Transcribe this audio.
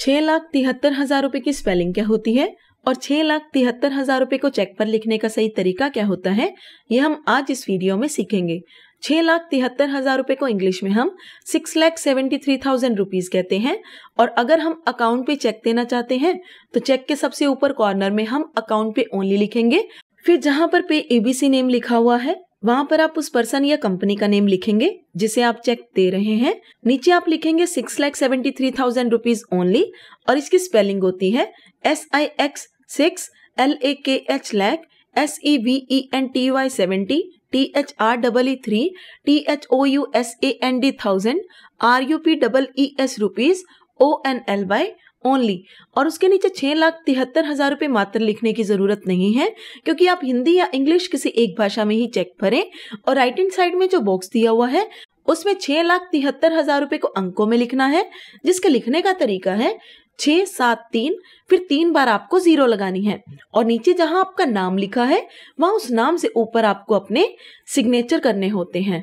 छह लाख तिहत्तर हजार रूपए की स्पेलिंग क्या होती है और छह लाख तिहत्तर हजार रूपए को चेक पर लिखने का सही तरीका क्या होता है ये हम आज इस वीडियो में सीखेंगे छह लाख तिहत्तर हजार रूपए को इंग्लिश में हम six lakh seventy three thousand rupees कहते हैं और अगर हम अकाउंट पे चेक देना चाहते हैं तो चेक के सबसे ऊपर कॉर्नर में हम अकाउंट पे ओनली लिखेंगे फिर जहां पर पे एबीसी नेम लिखा हुआ है वहां पर आप उस पर्सन या कंपनी का नेम लिखेंगे जिसे आप चेक दे रहे हैं नीचे आप लिखेंगे six lakh seventy three thousand rupees only और इसकी स्पेलिंग होती है S I X six L A K H lakh S E V E N T Y seventy T H R double E three T H O U S A N D thousand R U P double E S rupees O N L Y only और उसके नीचे छह लाख तिहत्तर हज़ार रुपये मात्र लिखने की ज़रूरत नहीं है क्योंकि आप हिंदी या इंग्लिश किसी एक भाषा में ही चेक भरें और राइट हैंड साइड में जो बॉक्स दिया हुआ है उसमें छह लाख तिहत्तर हज़ार रुपए को अंकों में लिखना है जिसके लिखने का तरीका है छ सात तीन फिर तीन बार आपको ज़ीरो लगानी है और नीचे जहां आपका नाम लिखा है वहां उस नाम से ऊपर आपको अपने सिग्नेचर करने होते हैं